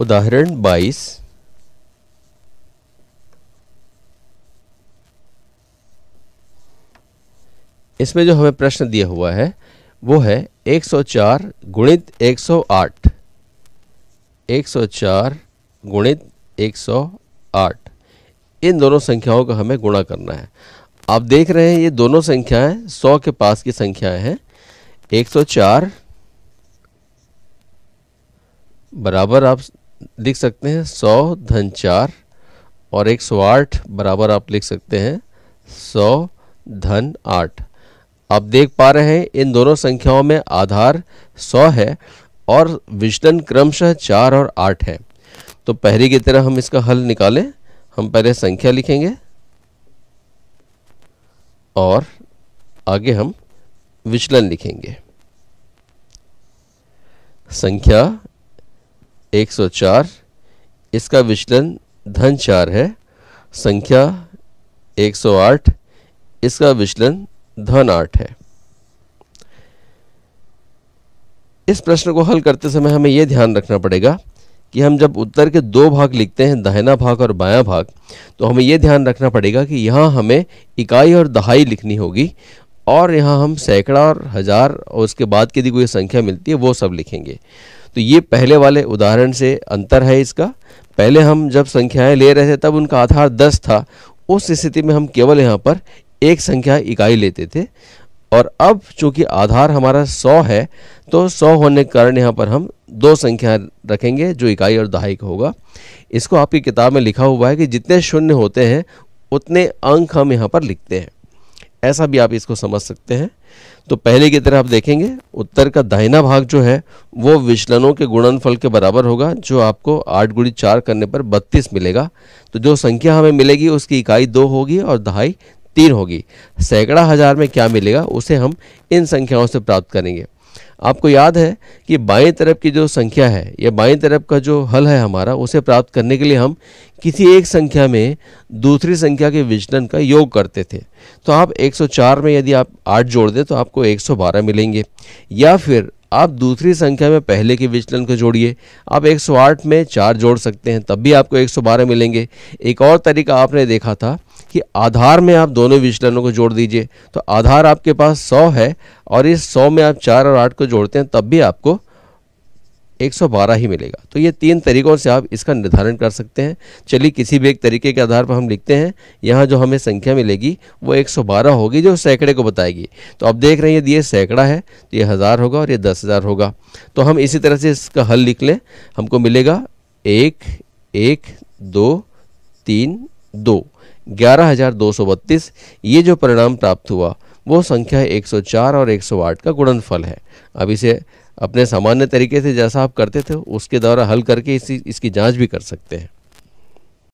उदाहरण 22 इसमें जो हमें प्रश्न दिया हुआ है वो है 104 गुणित एक 104 गुणित 108 इन दोनों संख्याओं का हमें गुणा करना है आप देख रहे हैं ये दोनों संख्याएं 100 के पास की संख्याएं हैं 104 बराबर आप लिख सकते हैं सौ धन चार और एक सौ आठ बराबर आप लिख सकते हैं सौ धन आठ आप देख पा रहे हैं इन दोनों संख्याओं में आधार सौ है और विचलन क्रमशः चार और आठ है तो पहले की तरह हम इसका हल निकालें हम पहले संख्या लिखेंगे और आगे हम विचलन लिखेंगे संख्या 104 इसका विचलन धन चार है संख्या 108 इसका विचलन धन आठ है इस प्रश्न को हल करते समय हमें यह ध्यान रखना पड़ेगा कि हम जब उत्तर के दो भाग लिखते हैं दाहिना भाग और बायां भाग तो हमें यह ध्यान रखना पड़ेगा कि यहाँ हमें इकाई और दहाई लिखनी होगी और यहाँ हम सैकड़ा और हज़ार और उसके बाद की यदि कोई संख्या मिलती है वो सब लिखेंगे तो ये पहले वाले उदाहरण से अंतर है इसका पहले हम जब संख्याएं ले रहे थे तब उनका आधार दस था उस स्थिति में हम केवल यहाँ पर एक संख्या इकाई लेते थे और अब चूंकि आधार हमारा सौ है तो सौ होने के कारण यहाँ पर हम दो संख्या रखेंगे जो इकाई और दहाई का होगा इसको आपकी किताब में लिखा हुआ है कि जितने शून्य होते हैं उतने अंक हम यहाँ पर लिखते हैं ऐसा भी आप इसको समझ सकते हैं तो पहले की तरह आप देखेंगे उत्तर का दाहिना भाग जो है वो विचलनों के गुणनफल के बराबर होगा जो आपको आठ गुड़ी चार करने पर बत्तीस मिलेगा तो जो संख्या हमें मिलेगी उसकी इकाई दो होगी और दहाई तीन होगी सैकड़ा हज़ार में क्या मिलेगा उसे हम इन संख्याओं से प्राप्त करेंगे आपको याद है कि बाएं तरफ की जो संख्या है या बाएं तरफ का जो हल है हमारा उसे प्राप्त करने के लिए हम किसी एक संख्या में दूसरी संख्या के विचलन का योग करते थे तो आप 104 में यदि आप 8 जोड़ दें तो आपको 112 मिलेंगे या फिर आप दूसरी संख्या में पहले के विचलन को जोड़िए आप 108 में चार जोड़ सकते हैं तब भी आपको 112 मिलेंगे एक और तरीका आपने देखा था कि आधार में आप दोनों विचलनों को जोड़ दीजिए तो आधार आपके पास सौ है और इस सौ में आप चार और आठ को जोड़ते हैं तब भी आपको 112 ही मिलेगा तो ये तीन तरीकों से आप इसका निर्धारण कर सकते हैं चलिए किसी भी एक तरीके के आधार पर हम लिखते हैं यहाँ जो हमें संख्या मिलेगी वो 112 होगी जो सैकड़े को बताएगी तो आप देख रहे हैं यदि ये सैकड़ा है तो ये हज़ार होगा और ये दस हज़ार होगा तो हम इसी तरह से इसका हल लिख लें हमको मिलेगा एक एक दो तीन दो 11232 ये जो परिणाम प्राप्त हुआ वो संख्या 104 और 108 का गुणनफल है अब इसे अपने सामान्य तरीके से जैसा आप करते थे उसके द्वारा हल करके इसी इसकी जांच भी कर सकते हैं